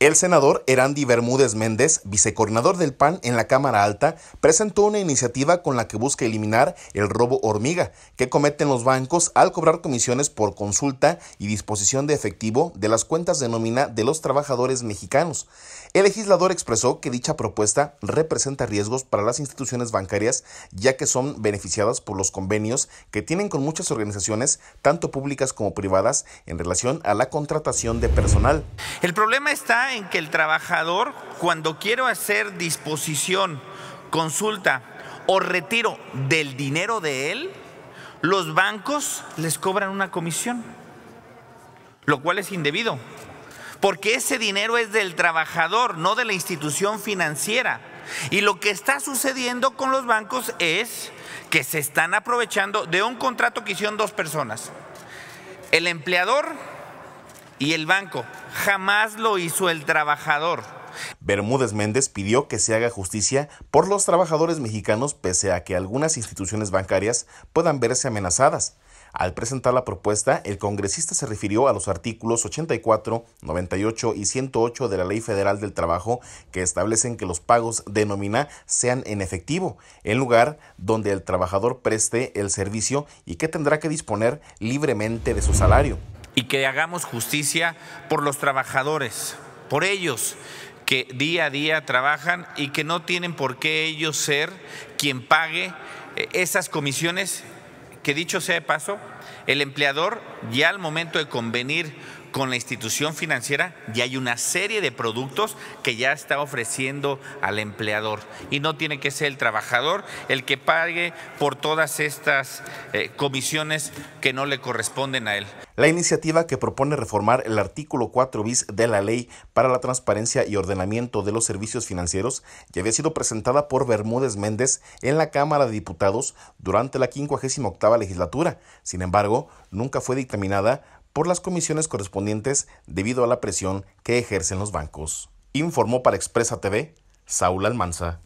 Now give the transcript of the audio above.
El senador Erandi Bermúdez Méndez, vicecoordinador del PAN en la Cámara Alta, presentó una iniciativa con la que busca eliminar el robo hormiga que cometen los bancos al cobrar comisiones por consulta y disposición de efectivo de las cuentas de nómina de los trabajadores mexicanos. El legislador expresó que dicha propuesta representa riesgos para las instituciones bancarias ya que son beneficiadas por los convenios que tienen con muchas organizaciones, tanto públicas como privadas, en relación a la contratación de personal. El problema está en que el trabajador, cuando quiero hacer disposición, consulta o retiro del dinero de él, los bancos les cobran una comisión, lo cual es indebido, porque ese dinero es del trabajador, no de la institución financiera. Y lo que está sucediendo con los bancos es que se están aprovechando de un contrato que hicieron dos personas. El empleador y el banco. Jamás lo hizo el trabajador. Bermúdez Méndez pidió que se haga justicia por los trabajadores mexicanos pese a que algunas instituciones bancarias puedan verse amenazadas. Al presentar la propuesta, el congresista se refirió a los artículos 84, 98 y 108 de la Ley Federal del Trabajo que establecen que los pagos de nómina sean en efectivo, en lugar donde el trabajador preste el servicio y que tendrá que disponer libremente de su salario y que hagamos justicia por los trabajadores, por ellos que día a día trabajan y que no tienen por qué ellos ser quien pague eh, esas comisiones que dicho sea de paso, el empleador ya al momento de convenir con la institución financiera ya hay una serie de productos que ya está ofreciendo al empleador. Y no tiene que ser el trabajador el que pague por todas estas eh, comisiones que no le corresponden a él. La iniciativa que propone reformar el artículo 4 bis de la Ley para la Transparencia y Ordenamiento de los Servicios Financieros ya había sido presentada por Bermúdez Méndez en la Cámara de Diputados durante la 58 legislatura. Sin embargo, nunca fue dictaminada por las comisiones correspondientes debido a la presión que ejercen los bancos. Informó para Expresa TV, Saúl Almanza.